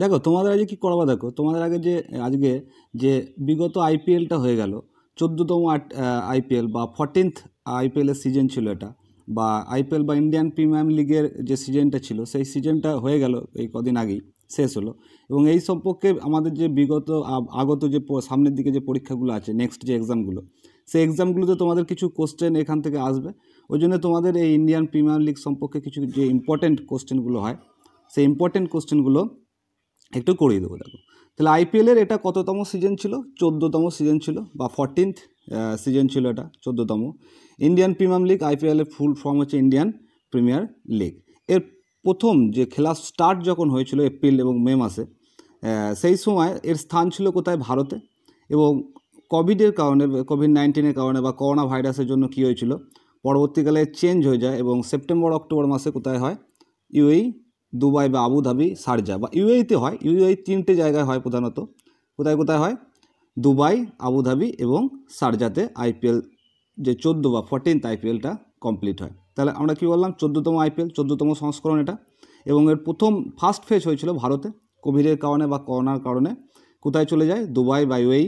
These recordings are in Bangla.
দেখো তোমাদের আগে কী করবা দেখো তোমাদের আগে যে আজকে যে বিগত আইপিএলটা হয়ে গেল চোদ্দোতম আইপিএল বা ফর্টিনথ আইপিএলের সিজন ছিল এটা বা আইপিএল বা ইন্ডিয়ান প্রিমিয়ার লিগের যে সিজনটা ছিল সেই সিজনটা হয়ে গেল এই কদিন আগেই শেষ হলো এবং এই সম্পর্কে আমাদের যে বিগত আগত যে সামনের দিকে যে পরীক্ষাগুলো আছে নেক্সট যে এক্সামগুলো সেই এক্সামগুলোতে তোমাদের কিছু কোশ্চেন এখান থেকে আসবে ওই জন্য তোমাদের এই ইন্ডিয়ান প্রিমিয়ার লিগ সম্পর্কে কিছু যে ইম্পর্টেন্ট কোশ্চেনগুলো হয় সেই ইম্পর্টেন্ট কোশ্চেনগুলো একটু করিয়ে দেবো দেখো তাহলে আইপিএলের এটা কততম সিজন ছিল চোদ্দোতম সিজন ছিল বা ফরটিন্থ সিজন ছিল এটা চোদ্দোতম ইন্ডিয়ান প্রিমিয়াম লিগ আইপিএলের ফুল ফর্ম হচ্ছে ইন্ডিয়ান প্রিমিয়ার লিগ এর প্রথম যে খেলা স্টার্ট যখন হয়েছিল এপ্রিল এবং মে মাসে সেই সময় এর স্থান ছিল কোথায় ভারতে এবং কোভিডের কারণে কোভিড নাইন্টিনের কারণে বা করোনা ভাইরাসের জন্য কী হয়েছিল পরবর্তীকালে চেঞ্জ হয়ে যায় এবং সেপ্টেম্বর অক্টোবর মাসে কোথায় হয় ইউএই দুবাই বা আবুধাবি সারজা বা ইউএইতে হয় ইউএই তিনটে জায়গায় হয় প্রধানত কোথায় কোথায় হয় দুবাই আবুধাবি এবং সারজাতে আইপিএল যে চোদ্দো বা ফোরটিন্থ আইপিএলটা কমপ্লিট হয় তাহলে আমরা কী বললাম চোদ্দোতম আইপিএল চোদ্দোতম সংস্করণ এটা এবং এর প্রথম ফার্স্ট ফেজ হয়েছিল ভারতে কোভিডের কারণে বা করোনার কারণে কোথায় চলে যায় দুবাই বা ইউএই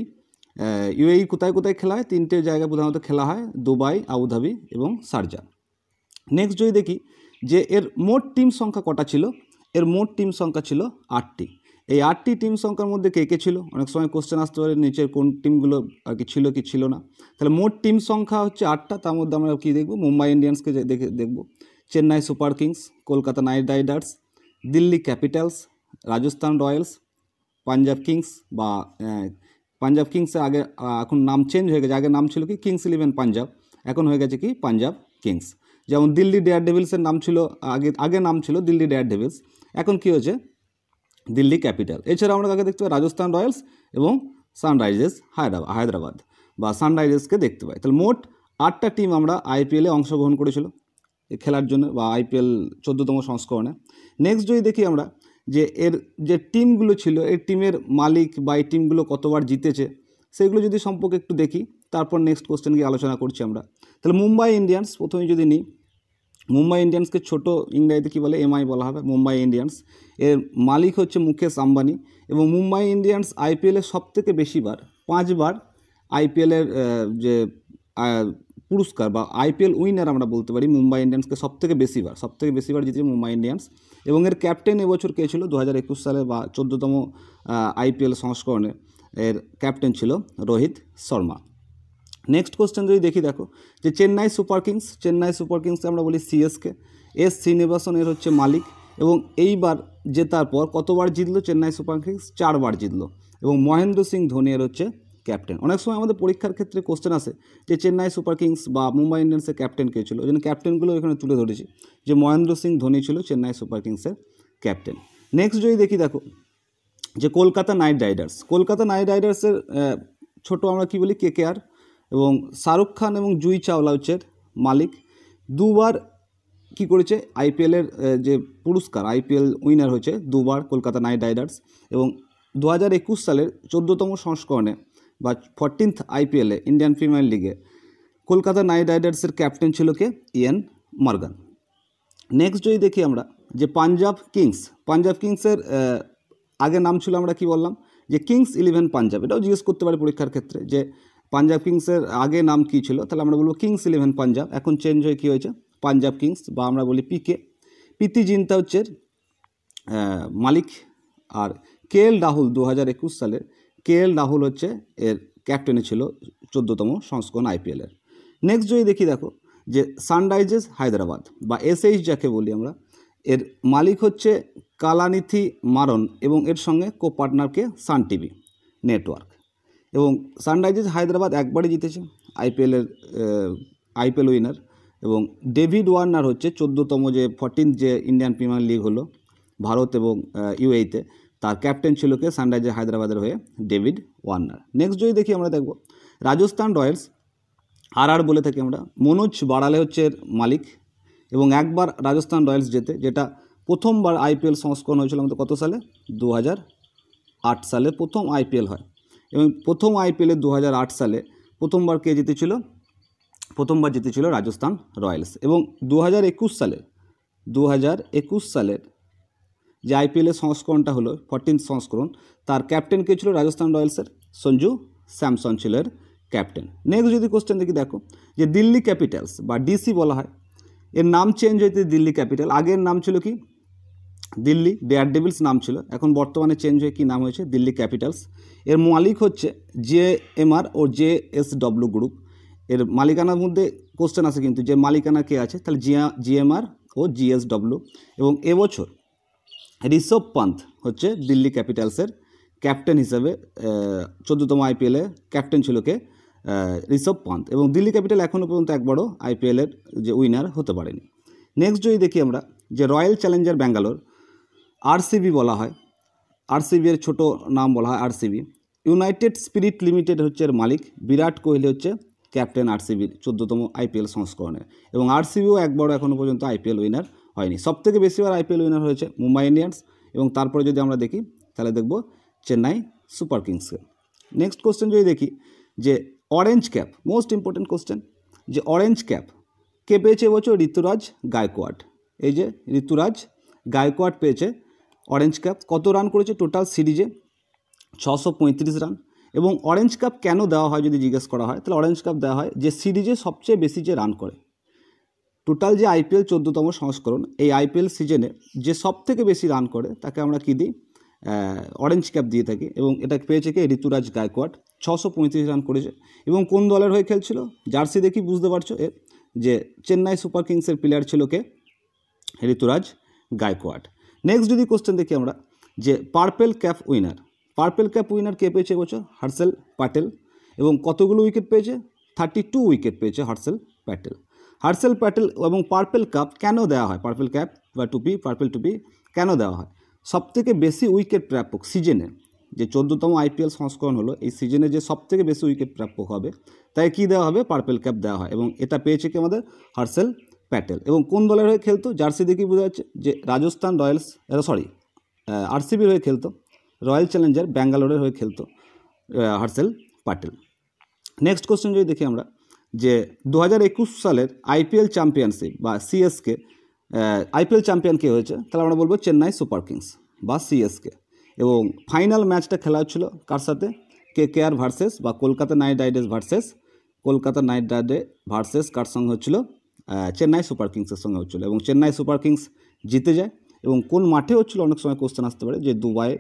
ইউএই কোথায় কোথায় খেলা হয় তিনটে জায়গায় প্রধানত খেলা হয় দুবাই আবুধাবি এবং সারজা নেক্সট যদি দেখি যে এর মোট টিম সংখ্যা কটা ছিল এর মোট টিম সংখ্যা ছিল আটটি এই আটটি টিম সংখ্যার মধ্যে কে কে ছিল অনেক সময় কোশ্চেন আসতে পারে নিচের কোন টিমগুলো আর কি ছিল কি ছিল না তাহলে মোট টিম সংখ্যা হচ্ছে আটটা তার মধ্যে আমরা কী দেখব মুম্বাই ইন্ডিয়ান্সকে দেখে দেখব Chennai Super Kings Kolkata Knight Riders Delhi Capitals Rajasthan Royals Punjab Kings বা হ্যাঁ, পাঞ্জাব কিংসের আগে এখন নাম চেঞ্জ হয়ে গেছে আগে নাম ছিল কি কিংস ইলেভেন পাঞ্জাব এখন হয়ে গেছে কি পাঞ্জাব কিংস যেমন দিল্লি ডেয়ার ডেভিলসের নাম ছিল আগে আগে নাম ছিল দিল্লি ডেয়ার ডেভিলস এখন কী হয়েছে দিল্লি ক্যাপিটাল এছাড়া আমরা কাকে দেখতে পাই রাজস্থান রয়্যালস এবং সানরাইজার্স হায়দ্রাবাদ হায়দ্রাবাদ বা সানরাইজার্সকে দেখতে পাই তাহলে মোট আটটা টিম আমরা আইপিএলে অংশগ্রহণ করেছিল খেলার জন্য বা আইপিএল চোদ্দোতম সংস্করণে নেক্সট যদি দেখি আমরা যে এর যে টিমগুলো ছিল এই টিমের মালিক বা এই টিমগুলো কতবার জিতেছে সেগুলো যদি সম্পর্কে একটু দেখি তারপর নেক্সট কোশ্চেন গিয়ে আলোচনা করছি আমরা তাহলে মুম্বাই ইন্ডিয়ান্স প্রথমে যদি নিই মুম্বাই ইন্ডিয়ান্সকে ছোটো ইংরাজিতে কী বলে এমআই বলা হবে মুম্বাই ইন্ডিয়ান্স এর মালিক হচ্ছে মুকেশ আম্বানি এবং মুম্বাই ইন্ডিয়ান্স আইপিএলের থেকে বেশিবার পাঁচবার আইপিএলের যে পুরস্কার বা আইপিএল উইনার আমরা বলতে পারি মুম্বাই ইন্ডিয়ান্সকে সবথেকে বেশিবার থেকে বেশিবার জিতেছে মুম্বাই ইন্ডিয়ান্স এবং এর ক্যাপ্টেন এবছর কে ছিল দু সালে বা চোদ্দোতম আইপিএল সংস্করণে এর ক্যাপ্টেন ছিল রোহিত শর্মা নেক্সট কোশ্চেন যদি দেখি দেখো যে Chennai Super Kings Chennai Super কিংসকে আমরা বলি সিএসকে এস শ্রীনিবাসন এর হচ্ছে মালিক এবং এইবার জেতার পর কতবার জিতলো চেন্নাই সুপার কিংস চারবার জিতলো এবং মহেন্দ্র সিং ধোনি এর হচ্ছে ক্যাপ্টেন অনেক সময় আমাদের পরীক্ষার ক্ষেত্রে কোশ্চেন আসে যে চেন্নাই সুপার কিংস বা মুম্বাই ইন্ডিয়ান্সের ক্যাপ্টেন কে ছিল ওই জন্য ক্যাপ্টেনগুলো এখানে তুলে ধরেছি যে মহেন্দ্র সিং ধোনি ছিল চেন্নাই সুপার কিংসের ক্যাপ্টেন নেক্সট যদি দেখি দেখো যে Kolkata Knight Riders Kolkata Knight রাইডার্সের ছোটো আমরা কী বলি কে কে আর এবং শাহরুখ খান এবং জুই চাওলা হচ্ছে মালিক দুবার কি করেছে আইপিএলের যে পুরস্কার আইপিএল উইনার হয়েছে দুবার কলকাতা নাইট রাইডার্স এবং দু হাজার একুশ সালের চোদ্দোতম সংস্করণে বা ফরটিন্থ আইপিএলে ইন্ডিয়ান প্রিমিয়ার লিগে কলকাতা নাইট রাইডার্সের ক্যাপ্টেন ছিল কে ইয়ান মর্গান নেক্সট যদি দেখি আমরা যে পাঞ্জাব কিংস পাঞ্জাব কিংসের আগে নাম ছিল আমরা কি বললাম যে কিংস ইলেভেন পাঞ্জাব এটাও জিজ্ঞেস করতে পারে পরীক্ষার ক্ষেত্রে যে পাঞ্জাব কিংসের আগে নাম কী ছিল তাহলে আমরা বলবো কিংস ইলেভেন পাঞ্জাব এখন চেঞ্জ হয়ে কী হয়েছে পাঞ্জাব কিংস বা আমরা বলি পিকে পিতি জিন্তা হচ্ছে মালিক আর কে এল রাহুল দু হাজার একুশ সালের কে এল রাহুল হচ্ছে এর ক্যাপ্টেনে ছিল চোদ্দোতম সংস্করণ আইপিএলের নেক্সট যদি দেখি দেখো যে সানরাইজার্স হায়দ্রাবাদ বা এসএইচ যাকে বলি আমরা এর মালিক হচ্ছে কালানিথি মারন এবং এর সঙ্গে কো পার্টনারকে সান টিভি নেটওয়ার্ক এবং সানরাইজার্স হায়দ্রাবাদ একবারই জিতেছে আইপিএলের আইপিএল উইনার এবং ডেভিড ওয়ার্নার হচ্ছে চোদ্দোতম যে ফর্টিন যে ইন্ডিয়ান প্রিমিয়ার লিগ হলো ভারত এবং ইউএইতে e তার ক্যাপ্টেন ছিল কে সানরাইজার হায়দ্রাবাদের হয়ে ডেভিড ওয়ার্নার নেক্সট যদি দেখি আমরা দেখব রাজস্থান রয়্যালস আর আর বলে থাকি আমরা মনোজ বাড়ালে হচ্ছে মালিক এবং একবার রাজস্থান রয়্যালস জেতে যেটা প্রথমবার আইপিএল সংস্করণ হয়েছিল আমাদের কত সালে দু সালে প্রথম আইপিএল হয় এবং প্রথম আইপিএলে দু সালে প্রথমবার কে জিতেছিল প্রথমবার জিতেছিল রাজস্থান রয়্যালস এবং দু সালে দু সালের যে আইপিএলের সংস্করণটা হলো ফরটিন সংস্করণ তার ক্যাপ্টেন কে ছিল রাজস্থান রয়্যালসের সঞ্জু স্যামসন ছিল ক্যাপ্টেন নেক্সট যদি কোশ্চেন দেখি দেখো যে দিল্লি ক্যাপিটালস বা ডিসি বলা হয় এর নাম চেঞ্জ হয়েছে দিল্লি ক্যাপিটাল আগের নাম ছিল কি দিল্লি ডেয়ার ডেভিলস নাম ছিল এখন বর্তমানে চেঞ্জ হয়ে কী নাম হয়েছে দিল্লি ক্যাপিটালস এর মালিক হচ্ছে জে এম আর ও জে এস ডব্লিউ গ্রুপ এর মালিকানার মধ্যে কোশ্চেন আছে কিন্তু যে মালিকানা কে আছে তাহলে জিয়া জিএমআর ও ডব্লিউ এবং এবছর ঋষভ পান্থ হচ্ছে দিল্লি ক্যাপিটালসের ক্যাপ্টেন হিসেবে চোদ্দতম আইপিএলে ক্যাপ্টেন ছিল কে ঋষভ পান্থ এবং দিল্লি ক্যাপিটাল এখনও পর্যন্ত একবারও আইপিএলের যে উইনার হতে পারেনি নেক্সট যদি দেখি আমরা যে রয়্যাল চ্যালেঞ্জার ব্যাঙ্গালোর আরসিবি বলা হয় আরসিবি এর ছোটো নাম বলা হয় আরসিবি ইউনাইটেড স্পিরিট লিমিটেড হচ্ছে এর মালিক বিরাট কোহলি হচ্ছে ক্যাপ্টেন আরসিবির চোদ্দোতম আইপিএল সংস্করণের এবং আরসিবিও বড় এখনও পর্যন্ত আইপিএল উইনার হয়নি সবথেকে বেশিবার আইপিএল উইনার হয়েছে মুম্বাই ইন্ডিয়ান্স এবং তারপরে যদি আমরা দেখি তাহলে দেখব চেন্নাই সুপার কিংসকে নেক্সট কোশ্চেন যদি দেখি যে orange cap most important question যে অরেঞ্জ ক্যাপ কে পেয়েছে এবছর ঋতুরাজ গায়কোয়াড এই যে ঋতুরাজ গায়কোয়াড পেয়েছে অরেঞ্জ কাপ কত রান করেছে টোটাল সিরিজে ছশো রান এবং অরেঞ্জ কাপ কেন দেওয়া হয় যদি জিজ্ঞেস করা হয় তাহলে অরেঞ্জ কাপ দেওয়া হয় যে সিরিজে সবচেয়ে বেশি যে রান করে টোটাল যে আইপিএল চোদ্দোতম সংস্করণ এই আইপিএল সিজনে যে সব থেকে বেশি রান করে তাকে আমরা কী দিই অরেঞ্জ ক্যাপ দিয়ে থাকি এবং এটা পেয়েছে কে ঋতুরাজ গায়কোয়াড ছশো পঁয়ত্রিশ রান করেছে এবং কোন দলের হয়ে খেলছিল জার্সি দেখি বুঝতে পারছো এর যে চেন্নাই সুপার কিংসের প্লেয়ার ছিল কে ঋতুরাজ গায়কোয়াড নেক্সট যদি কোশ্চেন দেখি আমরা যে purple cap winner purple cap winner কে পেয়েছে এবছর হার্সেল প্যাটেল এবং কতগুলো উইকেট পেয়েছে থার্টি টু উইকেট পেয়েছে হার্সেল প্যাটেল হার্সেল প্যাটেল এবং পার্পেল কাপ কেন দেওয়া হয় পার্পেল ক্যাপ বা টুপি পার্পেল টুপি কেন দেওয়া হয় সবথেকে বেশি উইকেট প্রাপক সিজনে যে চোদ্দোতম আইপিএল সংস্করণ হলো এই সিজনে যে সবথেকে বেশি উইকেট প্রাপক হবে তাই কি দেওয়া হবে পার্পেল ক্যাপ দেওয়া হয় এবং এটা পেয়েছে কি আমাদের হার্সেল প্যাটেল এবং কোন দলের হয়ে খেলতো জার্সি দেখি বোঝা যাচ্ছে যে রাজস্থান রয়্যালস সরি আরসিবির হয়ে খেলতো রয়্যাল চ্যালেঞ্জার ব্যাঙ্গালোরের হয়ে খেলতো হার্সেল প্যাটেল নেক্সট কোশ্চেন যদি দেখি আমরা যে দু সালের আইপিএল চ্যাম্পিয়নশিপ বা সিএসকে আইপিএল চ্যাম্পিয়ন কে হয়েছে তাহলে আমরা বলবো চেন্নাই সুপার কিংস বা সিএসকে এবং ফাইনাল ম্যাচটা খেলা হচ্ছিল কার সাথে কে কে আর ভার্সেস বা Kolkata Knight Riders versus Kolkata Knight Riders versus কার সঙ্গে হচ্ছিলো চেন্নাই সুপার কিংসের সঙ্গে হচ্ছিল এবং চেন্নাই সুপার কিংস জিতে যায় এবং কোন মাঠে হচ্ছিল অনেক সময় কোশ্চেন আসতে পারে যে দুবাই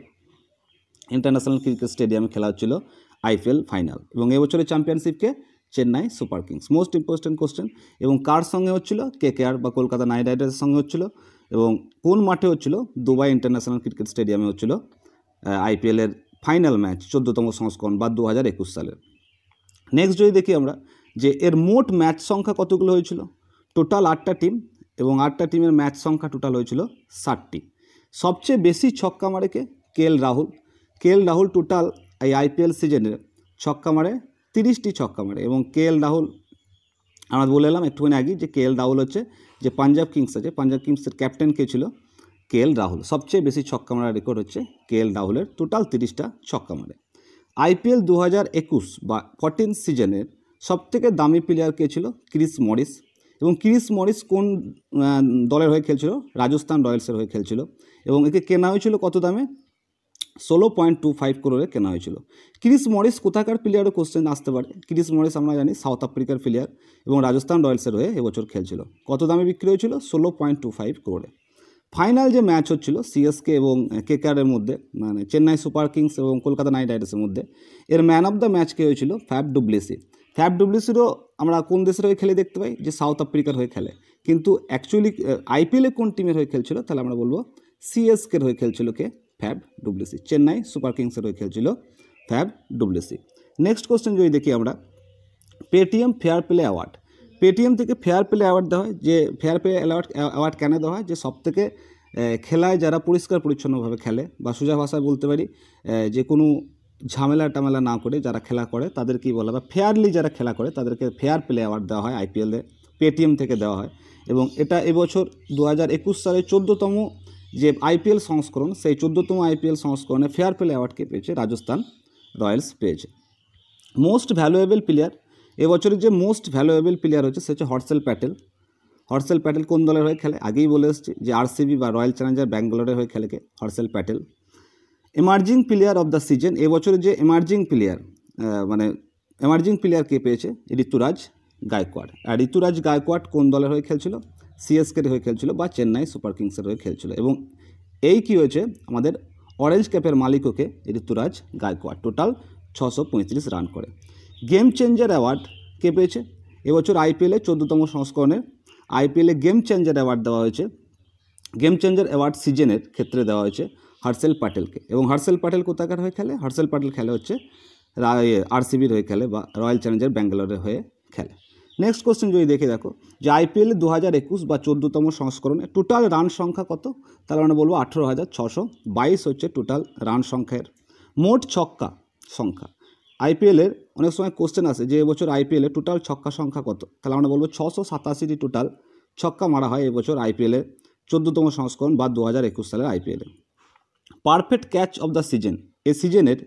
ইন্টারন্যাশনাল ক্রিকেট স্টেডিয়ামে খেলা হচ্ছিলো আইপিএল ফাইনাল এবং এবছরের চ্যাম্পিয়নশিপকে Chennai Super Kings most important question এবং কার সঙ্গে হচ্ছিলো কে কে আর বা কলকাতা নাইট রাইডার্সের সঙ্গে হচ্ছিল এবং কোন মাঠে হচ্ছিল দুবাই ইন্টারন্যাশনাল ক্রিকেট স্টেডিয়ামে হচ্ছিলো আইপিএলের ফাইনাল ম্যাচ চোদ্দোতম সংস্করণ বা দু হাজার একুশ সালের নেক্সট যদি দেখি আমরা যে এর মোট ম্যাচ সংখ্যা কতগুলো হয়েছিল টোটাল আটটা টিম এবং আটটা টিমের ম্যাচ সংখ্যা টোটাল হয়েছিল ষাটটি সবচেয়ে বেশি ছক্কা মারে কে K L Rahul K L Rahul total এই আইপিএল সিজনের ছক্কা মারে তিরিশটি ছক্কা মারে এবং কে এল রাহুল আমরা বলে এলাম একটুখানি আগে যে কে এল রাহুল হচ্ছে যে পাঞ্জাব কিংস আছে পাঞ্জাব কিংসের ক্যাপ্টেন কে ছিল কে এল রাহুল সবচেয়ে বেশি ছক্কা মারার রেকর্ড হচ্ছে কে এল রাহুলের টোটাল তিরিশটা ছক্কা মারে আইপিএল দু হাজার একুশ বা ফর্টিন সিজনের সবথেকে দামি প্লেয়ার কে ছিল ক্রিস মরিস এবং ক্রিস মরিস কোন দলের হয়ে খেলছিল রাজস্থান রয়্যালসের হয়ে খেলছিল এবং একে কেনা হয়েছিল কত দামে ষোলো পয়েন্ট টু ফাইভ করোড়ে কেনা হয়েছিল ক্রিস মরিস কোথাকার প্লেয়ারও কোশ্চেন আসতে পারে ক্রিস মরিস আমরা জানি সাউথ আফ্রিকার প্লেয়ার এবং রাজস্থান রয়্যালসের হয়ে এবছর খেলছিল কত দামে বিক্রি হয়েছিল ষোলো পয়েন্ট টু ফাইভ করোড়ে ফাইনাল যে ম্যাচ হচ্ছিল সিএসকে এবং কেকারের মধ্যে মানে চেন্নাই সুপার কিংস এবং কলকাতা নাইট রাইডার্সের মধ্যে এর ম্যান অফ দ্য ম্যাচ কে হয়েছিল ফ্যাব ডুব্লিসি ফ্যাব ডব্লিউসিরও আমরা কোন দেশের হয়ে খেলে দেখতে পাই যে সাউথ আফ্রিকার হয়ে খেলে কিন্তু অ্যাকচুয়ালি আইপিএলে কোন টিমের হয়ে খেলছিল তাহলে আমরা বলবো সিএসকের হয়ে খেলছিল কে ফ্যাব ডব্লিউসি চেন্নাই সুপার কিংসের হয়ে খেলছিল ফ্যাব ডব্লিউসি নেক্সট কোয়েশ্চেন যদি দেখি আমরা Paytm fair play award Paytm থেকে ফেয়ার প্লে অ্যাওয়ার্ড দেওয়া হয় যে ফেয়ার প্লে অ্যাওয়ার্ড অ্যাওয়ার্ড কেন দেওয়া হয় যে সবথেকে খেলায় যারা পরিষ্কার পরিচ্ছন্নভাবে খেলে বা সোজা ভাষায় বলতে পারি যে কোনো ঝামেলা টামেলা না করে যারা খেলা করে তাদেরকেই বলা বা ফেয়ারলি যারা খেলা করে তাদেরকে ফেয়ার প্লে অ্যাওয়ার্ড দেওয়া হয় আইপিএলে পেটিএম থেকে দেওয়া হয় এবং এটা এবছর দু হাজার একুশ সালে চোদ্দোতম যে আইপিএল সংস্করণ সেই চোদ্দোতম আইপিএল সংস্করণে ফেয়ার প্লে অ্যাওয়ার্ডকে পেয়েছে রাজস্থান রয়্যালস পেয়েছে মোস্ট ভ্যালুয়েবল প্লেয়ার এবছরের যে মোস্ট ভ্যালুয়েবল প্লেয়ার হচ্ছে সে হচ্ছে হর্সেল প্যাটেল হর্সেল প্যাটেল কোন দলের হয়ে খেলে আগেই বলে এসেছি যে আরসিবি বা রয়্যাল চ্যালেঞ্জার ব্যাঙ্গালোরের হয়ে খেলেকে Harshal Patel emerging player of the season এবছরের যে এমার্জিং প্লেয়ার মানে এমার্জিং প্লেয়ার কে পেয়েছে ঋতুরাজ গায়কোয়াড় আর ঋতুরাজ গায়কোয়াড় কোন দলের হয়ে খেলছিল সিএসকের হয়ে খেলছিল বা চেন্নাই সুপার কিংসের হয়ে খেলছিল এবং এই কি হয়েছে আমাদের অরেঞ্জ ক্যাপের মালিককে ঋতুরাজ গায়কোয়াড় টোটাল ছশো পঁয়ত্রিশ রান করে গেম চেঞ্জার অ্যাওয়ার্ড কে পেয়েছে এবছর আইপিএলে চোদ্দোতম সংস্করণে আইপিএলে গেম চেঞ্জার অ্যাওয়ার্ড দেওয়া হয়েছে গেম চেঞ্জার অ্যাওয়ার্ড সিজনের ক্ষেত্রে দেওয়া হয়েছে হার্সেল প্যাটেলকে এবং হার্সেল প্যাটেল কোথাকার হয়ে খেলে হার্সেল প্যাটেল খেলে হচ্ছে আরসিবির হয়ে খেলে বা রয়্যাল চ্যালেঞ্জার ব্যাঙ্গালোরের হয়ে খেলে নেক্সট কোশ্চেন যদি দেখে দেখো যে আইপিএল দু হাজার একুশ বা চোদ্দোতম সংস্করণে টোটাল রান সংখ্যা কত তাহলে আমরা বলবো আঠেরো হাজার ছশো বাইশ হচ্ছে টোটাল রান সংখ্যার মোট ছক্কা সংখ্যা আইপিএলের অনেক সময় কোশ্চেন আসে যে এবছর আইপিএলে টোটাল ছক্কা সংখ্যা কত তাহলে আমরা বলবো ছশো সাতাশিটি টোটাল ছক্কা মারা হয় এবছর আইপিএলের চোদ্দোতম সংস্করণ বা দু হাজার একুশ সালের আইপিএলে perfect catch of the season এই সিজনের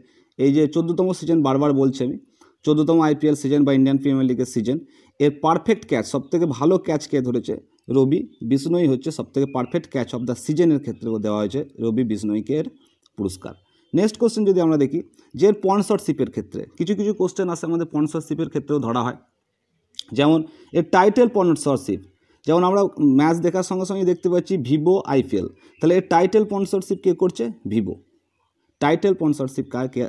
এই যে চোদ্দোতম সিজন বারবার বলছি আমি চোদ্দোতম আইপিএল সিজন বা ইন্ডিয়ান প্রিমিয়ার লিগের সিজন এর পারফেক্ট ক্যাচ সবথেকে ভালো ক্যাচ কে ধরেছে রবি বিষ্ণই হচ্ছে সবথেকে পারফেক্ট ক্যাচ অফ দ্য সিজনের ক্ষেত্রে দেওয়া হয়েছে রবি বিষ্ণইকে এর পুরস্কার নেক্সট কোশ্চেন যদি আমরা দেখি যে স্পন্সরশিপের ক্ষেত্রে কিছু কিছু কোশ্চেন আছে আমাদের স্পন্সরশিপের ক্ষেত্রেও ধরা হয় যেমন এর টাইটেল স্পন্সরশিপ যেমন আমরা ম্যাচ দেখার সঙ্গে সঙ্গে দেখতে পাচ্ছি ভিভো আইপিএল তাহলে এর টাইটেল স্পন্সরশিপ কে করছে ভিভো টাইটেল স্পন্সরশিপ কাকে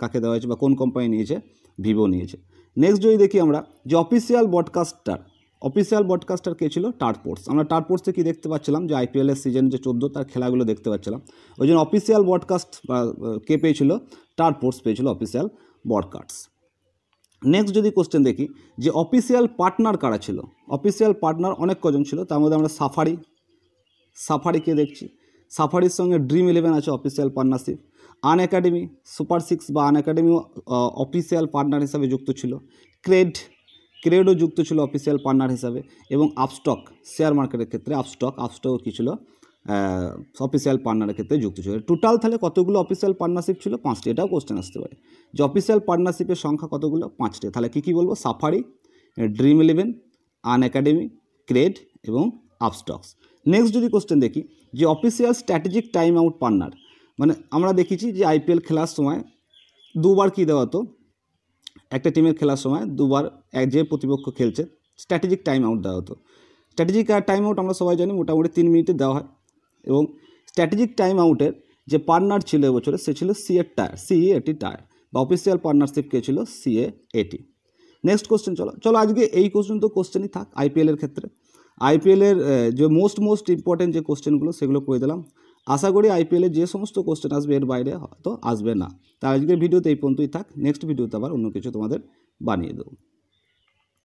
কাকে দেওয়া হয়েছে বা কোন কোম্পানি নিয়েছে ভিভো নিয়েছে নেক্সট যদি দেখি আমরা যে অফিসিয়াল ব্রডকাস্টার অফিসিয়াল ব্রডকাস্টার কে ছিল টার্পোর্টস আমরা টার্পোর্টসে কী দেখতে পাচ্ছিলাম যে এর সিজন যে চোদ্দো তার খেলাগুলো দেখতে পাচ্ছিলাম ওই জন্য অফিসিয়াল ব্রডকাস্ট কে পেয়েছিল টার্পোর্টস পেয়েছিল অফিসিয়াল ব্রডকাস্ট নেক্সট যদি কোশ্চেন দেখি যে অফিসিয়াল পার্টনার কারা ছিল অফিসিয়াল পার্টনার অনেক কজন ছিল তার মধ্যে আমরা সাফারি সাফারিকে দেখছি সাফারির সঙ্গে ড্রিম ইলেভেন আছে official partnership Unacademy super six বা আন একাডেমি অফিসিয়াল পার্টনার হিসাবে যুক্ত ছিল ক্রেড ক্রেডও যুক্ত ছিল অফিসিয়াল পার্টনার হিসাবে এবং আপস্টক শেয়ার মার্কেটের ক্ষেত্রে আপস্টক আপস্টকও কী ছিল অফিসিয়াল পার্টনারের ক্ষেত্রে যুক্ত ছিল টোটাল তাহলে কতগুলো অফিসিয়াল পার্টনারশিপ ছিল পাঁচটি এটাও কোশ্চেন আসতে পারে যে অফিসিয়াল পার্টনারশিপের সংখ্যা কতগুলো পাঁচটি তাহলে কী কী বলবো Safari Dream Eleven Unacademy CRED এবং আপস্টক্স নেক্সট যদি কোশ্চেন দেখি যে official strategic time out partner মানে আমরা দেখেছি যে আইপিএল খেলার সময় দুবার কী দেওয়া হতো একটা টিমের খেলার সময় দুবার এক যে প্রতিপক্ষ খেলছে স্ট্র্যাটেজিক টাইম আউট দেওয়া হতো স্ট্র্যাটেজিক টাইম আউট আমরা সবাই জানি মোটামুটি তিন মিনিটে দেওয়া হয় এবং স্ট্র্যাটেজিক টাইম আউটের যে পার্টনার ছিল এবছরে সে ছিল CEAT tyre CEAT tyre বা অফিসিয়াল পার্টনারশিপ কে ছিল সিএ এটি নেক্সট কোশ্চেন চলো চলো আজকে এই কোশ্চেন তো কোশ্চেনই থাক আইপিএলের ক্ষেত্রে আইপিএলের যে মোস্ট মোস্ট ইম্পর্টেন্ট যে কোশ্চেনগুলো সেগুলো করে দিলাম আশা করি আইপিএলের যে সমস্ত কোশ্চেন আসবে এর বাইরে হয়তো আসবে না তাই আজকের ভিডিওতে এই পর্যন্তই থাক নেক্সট ভিডিওতে আবার অন্য কিছু তোমাদের বানিয়ে দেবো